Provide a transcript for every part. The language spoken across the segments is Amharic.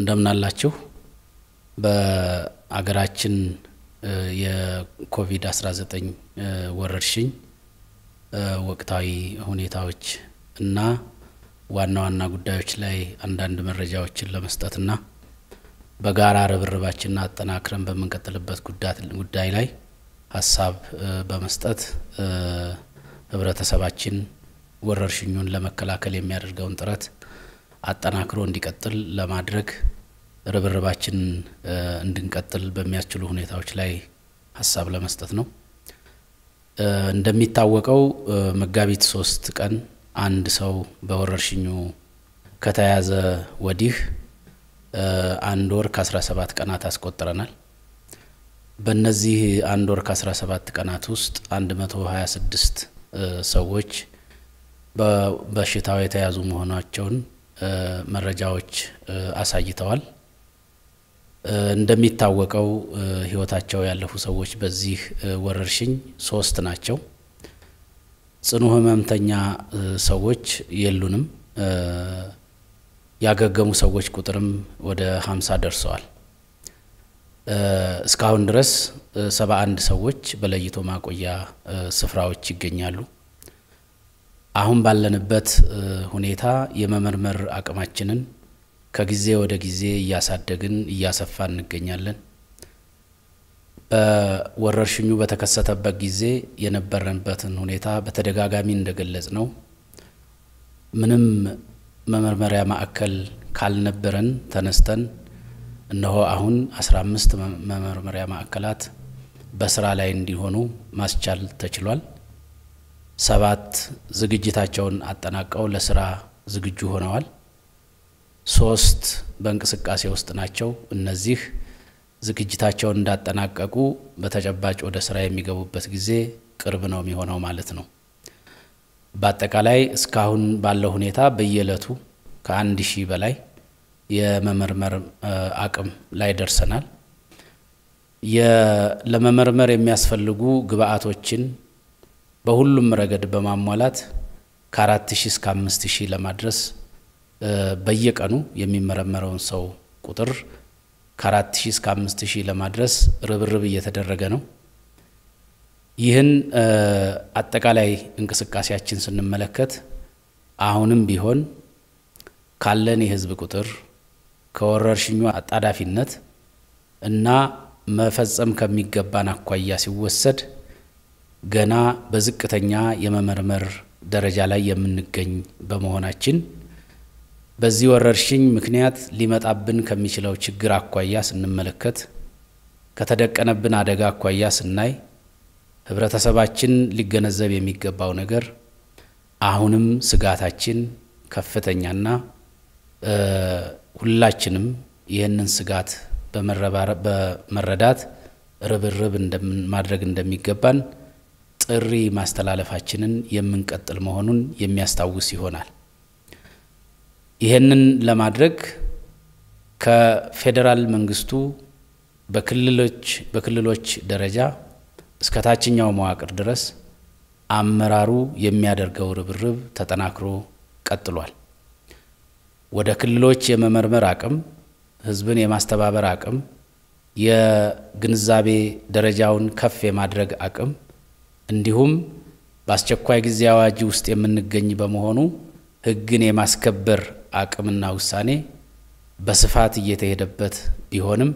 እንደምናላችሁ በአገራችን የኮቪድ-19 ወረርሽኝ ወቅታዊ ሁኔታዎች እና ዋና ዋና ጉዳዮች ላይ አንዳንድ መረጃዎችን ለመስጠትና በጋራ ርብርባችንን አጠናክረን በምንቀጥልበት ጉዳይ ላይ ሀሳብ በመስጠት ህብረተሰባችን ወረርሽኙን ለመከላከል የሚያደርገውን ጥረት አጠናክሮ እንዲቀጥል ለማድረግ ርብርባችን እንድንቀጥል በሚያስችሉ ሁኔታዎች ላይ ሀሳብ ለመስጠት ነው። እንደሚታወቀው መጋቢት ሶስት ቀን አንድ ሰው በወረርሽኙ ከተያዘ ወዲህ አንድ ወር ከ17 ቀናት አስቆጥረናል። በእነዚህ አንድ ወር ከ17 ቀናት ውስጥ 126 ሰዎች በበሽታው የተያዙ መሆናቸውን መረጃዎች አሳይተዋል። እንደሚታወቀው ህይወታቸው ያለፉ ሰዎች በዚህ ወረርሽኝ ሶስት ናቸው። ጽኑ ህመምተኛ ሰዎች የሉንም። ያገገሙ ሰዎች ቁጥርም ወደ ሀምሳ ደርሰዋል። እስካሁን ድረስ ሰባ አንድ ሰዎች በለይቶ ማቆያ ስፍራዎች ይገኛሉ። አሁን ባለንበት ሁኔታ የመመርመር አቅማችንን ከጊዜ ወደ ጊዜ እያሳደግን እያሰፋ እንገኛለን። በወረርሽኙ በተከሰተበት ጊዜ የነበረንበትን ሁኔታ በተደጋጋሚ እንደገለጽ ነው ምንም መመርመሪያ ማዕከል ካልነበረን ተነስተን እነሆ አሁን 15 አምስት መመርመሪያ ማዕከላት በስራ ላይ እንዲሆኑ ማስቻል ተችሏል። ሰባት ዝግጅታቸውን አጠናቀው ለስራ ዝግጁ ሆነዋል። ሶስት በእንቅስቃሴ ውስጥ ናቸው። እነዚህ ዝግጅታቸውን እንዳጠናቀቁ በተጨባጭ ወደ ስራ የሚገቡበት ጊዜ ቅርብ ነው የሚሆነው ማለት ነው። በአጠቃላይ እስካሁን ባለው ሁኔታ በየዕለቱ ከአንድ ሺህ በላይ የመመርመር አቅም ላይ ደርሰናል። ለመመርመር የሚያስፈልጉ ግብአቶችን በሁሉም ረገድ በማሟላት ከአራት ሺህ እስከ አምስት ሺ ለማድረስ በየቀኑ የሚመረመረውን ሰው ቁጥር ከአራት 4 እስከ አምስት ሺ ለማድረስ ርብርብ እየተደረገ ነው። ይህን አጠቃላይ እንቅስቃሴያችን ስንመለከት አሁንም ቢሆን ካለን የህዝብ ቁጥር ከወረርሽኙ አጣዳፊነት እና መፈጸም ከሚገባን አኳያ ሲወሰድ ገና በዝቅተኛ የመመርመር ደረጃ ላይ የምንገኝ በመሆናችን በዚህ ወረርሽኝ ምክንያት ሊመጣብን ከሚችለው ችግር አኳያ ስንመለከት፣ ከተደቀነብን አደጋ አኳያ ስናይ ህብረተሰባችን ሊገነዘብ የሚገባው ነገር አሁንም ስጋታችን ከፍተኛና ሁላችንም ይህንን ስጋት በመረዳት ርብርብ ማድረግ እንደሚገባን ጥሪ ማስተላለፋችንን የምንቀጥል መሆኑን የሚያስታውስ ይሆናል። ይህንን ለማድረግ ከፌዴራል መንግስቱ በክልሎች በክልሎች ደረጃ እስከ ታችኛው መዋቅር ድረስ አመራሩ የሚያደርገው ርብርብ ተጠናክሮ ቀጥሏል። ወደ ክልሎች የመመርመር አቅም፣ ህዝብን የማስተባበር አቅም፣ የግንዛቤ ደረጃውን ከፍ የማድረግ አቅም እንዲሁም በአስቸኳይ ጊዜ አዋጅ ውስጥ የምንገኝ በመሆኑ ሕግን የማስከበር አቅምና ውሳኔ በስፋት እየተሄደበት ቢሆንም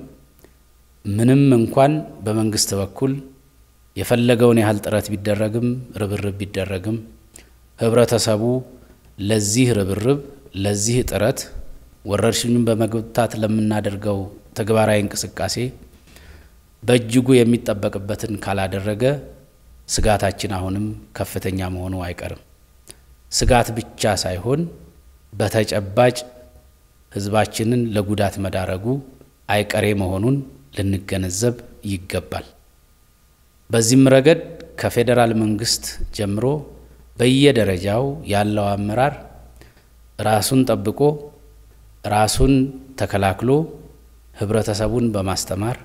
ምንም እንኳን በመንግስት በኩል የፈለገውን ያህል ጥረት ቢደረግም ርብርብ ቢደረግም ህብረተሰቡ ለዚህ ርብርብ ለዚህ ጥረት ወረርሽኙን በመግታት ለምናደርገው ተግባራዊ እንቅስቃሴ በእጅጉ የሚጠበቅበትን ካላደረገ ስጋታችን አሁንም ከፍተኛ መሆኑ አይቀርም። ስጋት ብቻ ሳይሆን በተጨባጭ ህዝባችንን ለጉዳት መዳረጉ አይቀሬ መሆኑን ልንገነዘብ ይገባል። በዚህም ረገድ ከፌዴራል መንግስት ጀምሮ በየደረጃው ያለው አመራር ራሱን ጠብቆ ራሱን ተከላክሎ ህብረተሰቡን በማስተማር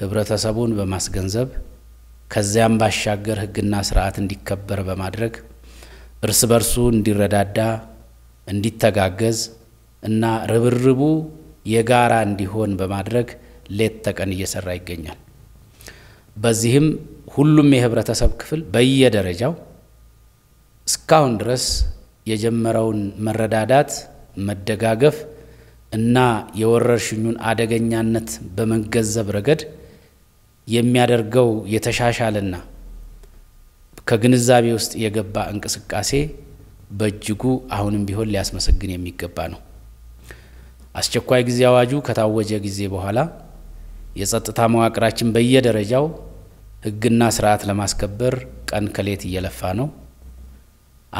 ህብረተሰቡን በማስገንዘብ ከዚያም ባሻገር ህግና ስርዓት እንዲከበር በማድረግ እርስ በርሱ እንዲረዳዳ፣ እንዲተጋገዝ እና ርብርቡ የጋራ እንዲሆን በማድረግ ሌት ተቀን እየሰራ ይገኛል። በዚህም ሁሉም የህብረተሰብ ክፍል በየደረጃው እስካሁን ድረስ የጀመረውን መረዳዳት፣ መደጋገፍ እና የወረርሽኙን አደገኛነት በመገንዘብ ረገድ የሚያደርገው የተሻሻለና ከግንዛቤ ውስጥ የገባ እንቅስቃሴ በእጅጉ አሁንም ቢሆን ሊያስመሰግን የሚገባ ነው። አስቸኳይ ጊዜ አዋጁ ከታወጀ ጊዜ በኋላ የጸጥታ መዋቅራችን በየደረጃው ሕግና ስርዓት ለማስከበር ቀን ከሌት እየለፋ ነው።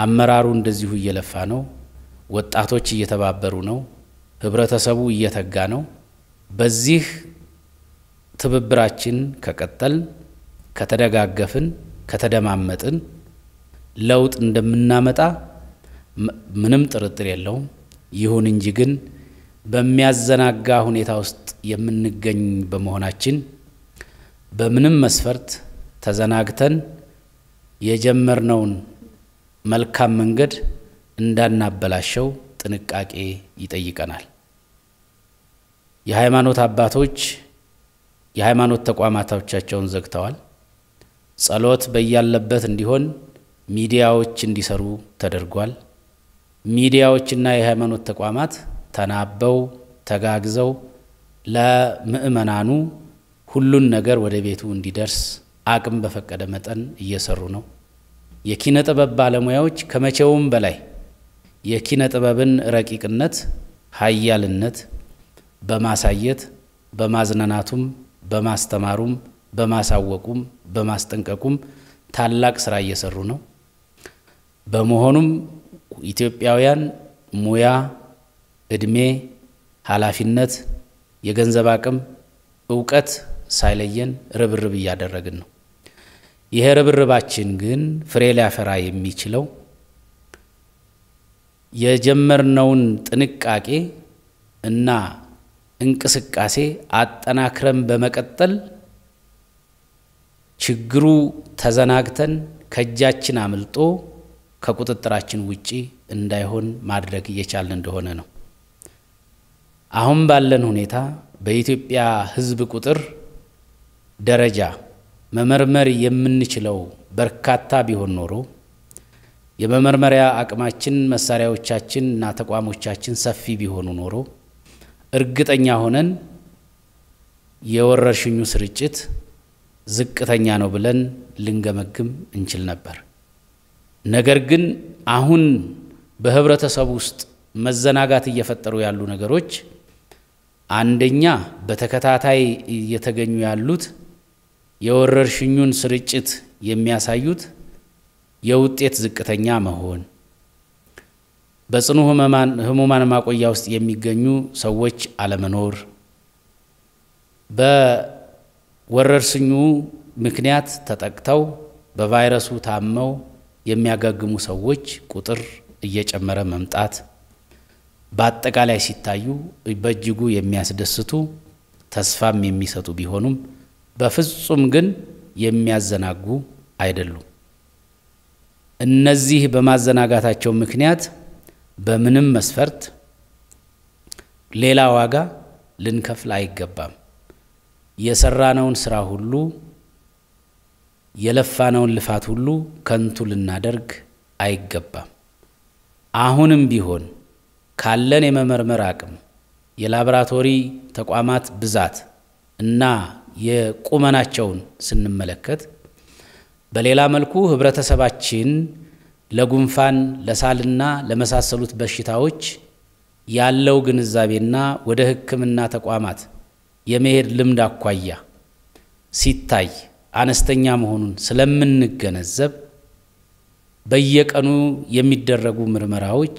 አመራሩ እንደዚሁ እየለፋ ነው። ወጣቶች እየተባበሩ ነው። ህብረተሰቡ እየተጋ ነው። በዚህ ትብብራችን ከቀጠል ከተደጋገፍን፣ ከተደማመጥን ለውጥ እንደምናመጣ ምንም ጥርጥር የለውም። ይሁን እንጂ ግን በሚያዘናጋ ሁኔታ ውስጥ የምንገኝ በመሆናችን በምንም መስፈርት ተዘናግተን የጀመርነውን መልካም መንገድ እንዳናበላሸው ጥንቃቄ ይጠይቀናል። የሃይማኖት አባቶች የሃይማኖት ተቋማቶቻቸውን ዘግተዋል። ጸሎት በያለበት እንዲሆን ሚዲያዎች እንዲሰሩ ተደርጓል። ሚዲያዎችና የሃይማኖት ተቋማት ተናበው ተጋግዘው ለምዕመናኑ ሁሉን ነገር ወደ ቤቱ እንዲደርስ አቅም በፈቀደ መጠን እየሰሩ ነው። የኪነ ጥበብ ባለሙያዎች ከመቼውም በላይ የኪነ ጥበብን ረቂቅነት፣ ሀያልነት በማሳየት በማዝናናቱም በማስተማሩም በማሳወቁም በማስጠንቀቁም ታላቅ ስራ እየሰሩ ነው። በመሆኑም ኢትዮጵያውያን ሙያ፣ እድሜ፣ ኃላፊነት፣ የገንዘብ አቅም፣ እውቀት ሳይለየን ርብርብ እያደረግን ነው። ይሄ ርብርባችን ግን ፍሬ ሊያፈራ የሚችለው የጀመርነውን ጥንቃቄ እና እንቅስቃሴ አጠናክረን በመቀጠል ችግሩ ተዘናግተን ከእጃችን አምልጦ ከቁጥጥራችን ውጪ እንዳይሆን ማድረግ እየቻልን እንደሆነ ነው። አሁን ባለን ሁኔታ በኢትዮጵያ ሕዝብ ቁጥር ደረጃ መመርመር የምንችለው በርካታ ቢሆን ኖሮ የመመርመሪያ አቅማችን፣ መሳሪያዎቻችን እና ተቋሞቻችን ሰፊ ቢሆኑ ኖሮ እርግጠኛ ሆነን የወረርሽኙ ስርጭት ዝቅተኛ ነው ብለን ልንገመግም እንችል ነበር። ነገር ግን አሁን በህብረተሰብ ውስጥ መዘናጋት እየፈጠሩ ያሉ ነገሮች አንደኛ በተከታታይ እየተገኙ ያሉት የወረርሽኙን ስርጭት የሚያሳዩት የውጤት ዝቅተኛ መሆን በጽኑ ህሙማን ማቆያ ውስጥ የሚገኙ ሰዎች አለመኖር፣ በወረርሽኙ ምክንያት ተጠቅተው በቫይረሱ ታመው የሚያገግሙ ሰዎች ቁጥር እየጨመረ መምጣት በአጠቃላይ ሲታዩ በእጅጉ የሚያስደስቱ ተስፋም የሚሰጡ ቢሆኑም በፍጹም ግን የሚያዘናጉ አይደሉም። እነዚህ በማዘናጋታቸው ምክንያት በምንም መስፈርት ሌላ ዋጋ ልንከፍል አይገባም። የሰራነውን ስራ ሁሉ የለፋነውን ልፋት ሁሉ ከንቱ ልናደርግ አይገባም። አሁንም ቢሆን ካለን የመመርመር አቅም፣ የላብራቶሪ ተቋማት ብዛት እና የቁመናቸውን ስንመለከት በሌላ መልኩ ህብረተሰባችን ለጉንፋን ለሳልና ለመሳሰሉት በሽታዎች ያለው ግንዛቤና ወደ ሕክምና ተቋማት የመሄድ ልምድ አኳያ ሲታይ አነስተኛ መሆኑን ስለምንገነዘብ በየቀኑ የሚደረጉ ምርመራዎች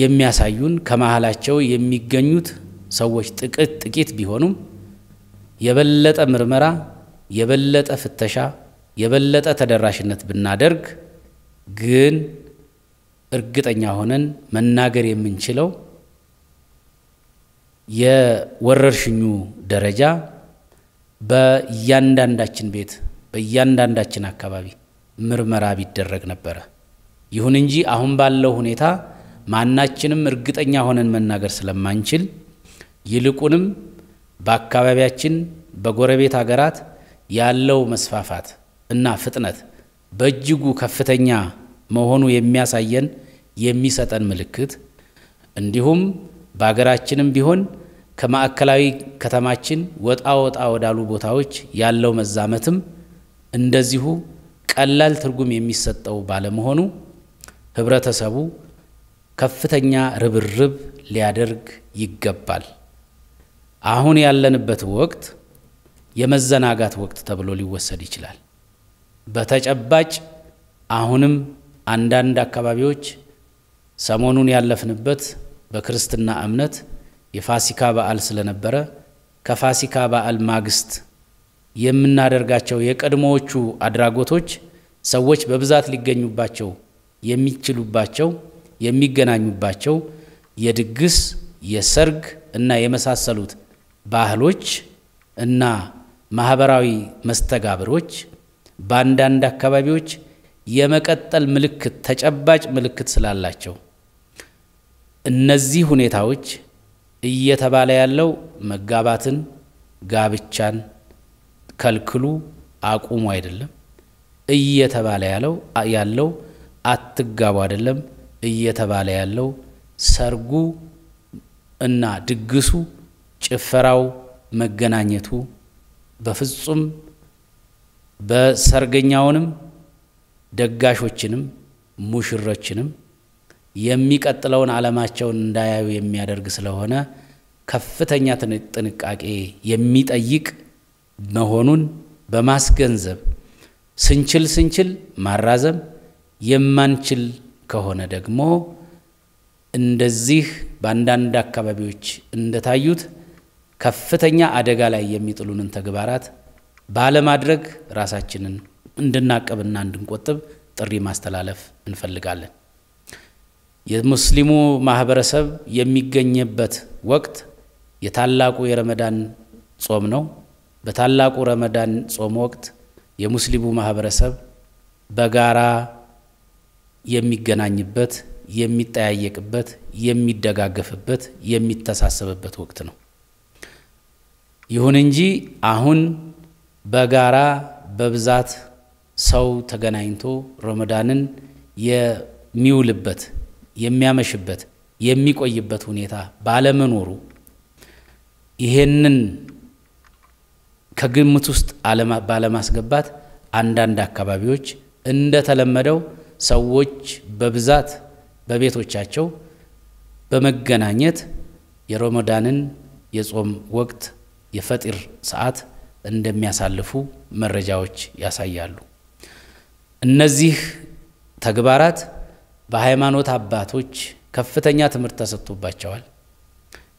የሚያሳዩን ከመሃላቸው የሚገኙት ሰዎች ጥቂት ጥቂት ቢሆኑም የበለጠ ምርመራ የበለጠ ፍተሻ የበለጠ ተደራሽነት ብናደርግ ግን እርግጠኛ ሆነን መናገር የምንችለው የወረርሽኙ ደረጃ በእያንዳንዳችን ቤት በእያንዳንዳችን አካባቢ ምርመራ ቢደረግ ነበረ። ይሁን እንጂ አሁን ባለው ሁኔታ ማናችንም እርግጠኛ ሆነን መናገር ስለማንችል ይልቁንም በአካባቢያችን በጎረቤት አገራት ያለው መስፋፋት እና ፍጥነት በእጅጉ ከፍተኛ መሆኑ የሚያሳየን የሚሰጠን ምልክት እንዲሁም በሀገራችንም ቢሆን ከማዕከላዊ ከተማችን ወጣ ወጣ ወዳሉ ቦታዎች ያለው መዛመትም እንደዚሁ ቀላል ትርጉም የሚሰጠው ባለመሆኑ ህብረተሰቡ ከፍተኛ ርብርብ ሊያደርግ ይገባል። አሁን ያለንበት ወቅት የመዘናጋት ወቅት ተብሎ ሊወሰድ ይችላል። በተጨባጭ አሁንም አንዳንድ አካባቢዎች ሰሞኑን ያለፍንበት በክርስትና እምነት የፋሲካ በዓል ስለነበረ ከፋሲካ በዓል ማግስት የምናደርጋቸው የቀድሞዎቹ አድራጎቶች ሰዎች በብዛት ሊገኙባቸው የሚችሉባቸው የሚገናኙባቸው የድግስ፣ የሰርግ እና የመሳሰሉት ባህሎች እና ማህበራዊ መስተጋብሮች በአንዳንድ አካባቢዎች የመቀጠል ምልክት ተጨባጭ ምልክት ስላላቸው እነዚህ ሁኔታዎች እየተባለ ያለው መጋባትን፣ ጋብቻን ከልክሉ፣ አቁሙ አይደለም። እየተባለ ያለው ያለው አትጋቡ አይደለም። እየተባለ ያለው ሰርጉ እና ድግሱ፣ ጭፈራው፣ መገናኘቱ በፍጹም በሰርገኛውንም ደጋሾችንም ሙሽሮችንም የሚቀጥለውን ዓለማቸውን እንዳያዩ የሚያደርግ ስለሆነ ከፍተኛ ጥንቃቄ የሚጠይቅ መሆኑን በማስገንዘብ ስንችል ስንችል ማራዘም የማንችል ከሆነ ደግሞ እንደዚህ በአንዳንድ አካባቢዎች እንደታዩት ከፍተኛ አደጋ ላይ የሚጥሉንን ተግባራት ባለማድረግ ራሳችንን እንድናቀብና እንድንቆጥብ ጥሪ ማስተላለፍ እንፈልጋለን። የሙስሊሙ ማህበረሰብ የሚገኝበት ወቅት የታላቁ የረመዳን ጾም ነው። በታላቁ ረመዳን ጾም ወቅት የሙስሊሙ ማህበረሰብ በጋራ የሚገናኝበት፣ የሚጠያየቅበት፣ የሚደጋገፍበት፣ የሚተሳሰብበት ወቅት ነው። ይሁን እንጂ አሁን በጋራ በብዛት ሰው ተገናኝቶ ረመዳንን የሚውልበት የሚያመሽበት የሚቆይበት ሁኔታ ባለመኖሩ ይሄንን ከግምት ውስጥ ባለማስገባት አንዳንድ አካባቢዎች እንደተለመደው ሰዎች በብዛት በቤቶቻቸው በመገናኘት የረመዳንን የጾም ወቅት የፈጢር ሰዓት እንደሚያሳልፉ መረጃዎች ያሳያሉ። እነዚህ ተግባራት በሃይማኖት አባቶች ከፍተኛ ትምህርት ተሰጥቶባቸዋል።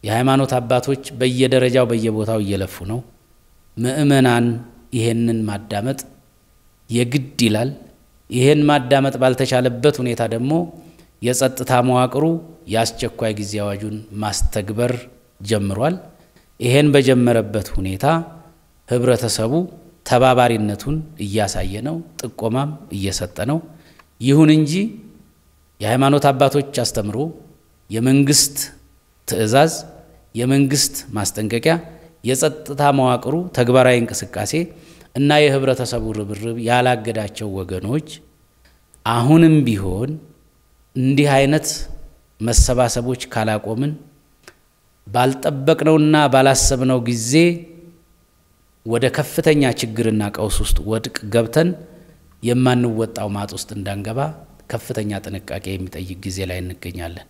የሃይማኖት አባቶች በየደረጃው በየቦታው እየለፉ ነው። ምእመናን ይሄንን ማዳመጥ የግድ ይላል። ይሄን ማዳመጥ ባልተቻለበት ሁኔታ ደግሞ የጸጥታ መዋቅሩ የአስቸኳይ ጊዜ አዋጁን ማስተግበር ጀምሯል። ይሄን በጀመረበት ሁኔታ ህብረተሰቡ ተባባሪነቱን እያሳየ ነው፣ ጥቆማም እየሰጠ ነው። ይሁን እንጂ የሃይማኖት አባቶች አስተምሮ፣ የመንግስት ትዕዛዝ፣ የመንግስት ማስጠንቀቂያ፣ የጸጥታ መዋቅሩ ተግባራዊ እንቅስቃሴ እና የህብረተሰቡ ርብርብ ያላገዳቸው ወገኖች አሁንም ቢሆን እንዲህ አይነት መሰባሰቦች ካላቆምን ባልጠበቅነውና ባላሰብነው ጊዜ ወደ ከፍተኛ ችግርና ቀውስ ውስጥ ወድቅ ገብተን የማንወጣው ማጥ ውስጥ እንዳንገባ ከፍተኛ ጥንቃቄ የሚጠይቅ ጊዜ ላይ እንገኛለን።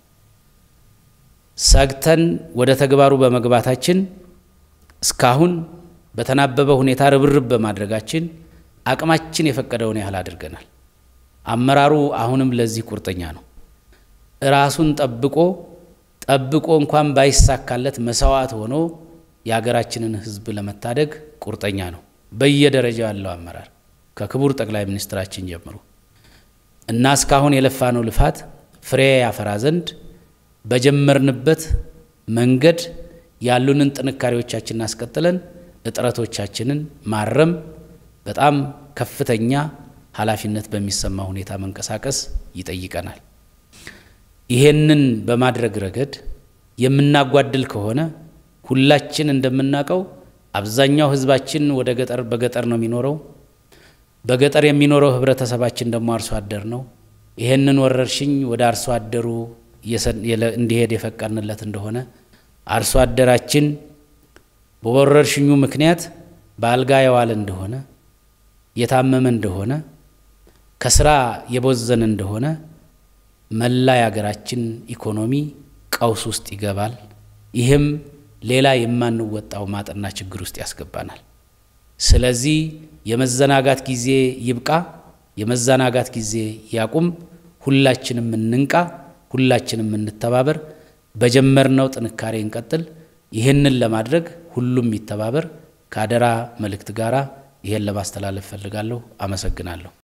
ሰግተን ወደ ተግባሩ በመግባታችን እስካሁን በተናበበ ሁኔታ ርብርብ በማድረጋችን አቅማችን የፈቀደውን ያህል አድርገናል። አመራሩ አሁንም ለዚህ ቁርጠኛ ነው። እራሱን ጠብቆ ጠብቆ እንኳን ባይሳካለት መሰዋዕት ሆኖ የሀገራችንን ህዝብ ለመታደግ ቁርጠኛ ነው። በየደረጃው ያለው አመራር ከክቡር ጠቅላይ ሚኒስትራችን ጀምሮ እና እስካሁን የለፋነው ልፋት ፍሬ ያፈራ ዘንድ በጀመርንበት መንገድ ያሉንን ጥንካሬዎቻችንን አስቀጥለን እጥረቶቻችንን ማረም በጣም ከፍተኛ ኃላፊነት በሚሰማ ሁኔታ መንቀሳቀስ ይጠይቀናል። ይሄንን በማድረግ ረገድ የምናጓድል ከሆነ ሁላችን እንደምናውቀው አብዛኛው ህዝባችን ወደ ገጠር በገጠር ነው የሚኖረው። በገጠር የሚኖረው ህብረተሰባችን ደግሞ አርሶ አደር ነው። ይህንን ወረርሽኝ ወደ አርሶ አደሩ እንዲሄድ የፈቀድንለት እንደሆነ አርሶ አደራችን በወረርሽኙ ምክንያት በአልጋ የዋለ እንደሆነ፣ የታመመ እንደሆነ፣ ከስራ የቦዘን እንደሆነ መላ የሀገራችን ኢኮኖሚ ቀውስ ውስጥ ይገባል። ይህም ሌላ የማንወጣው ማጥና ችግር ውስጥ ያስገባናል። ስለዚህ የመዘናጋት ጊዜ ይብቃ፣ የመዘናጋት ጊዜ ያቁም። ሁላችንም እንንቃ፣ ሁላችንም እንተባበር። በጀመርነው ጥንካሬ እንቀጥል። ይህንን ለማድረግ ሁሉም ይተባበር። ከአደራ መልእክት ጋር ይህን ለማስተላለፍ ፈልጋለሁ። አመሰግናለሁ።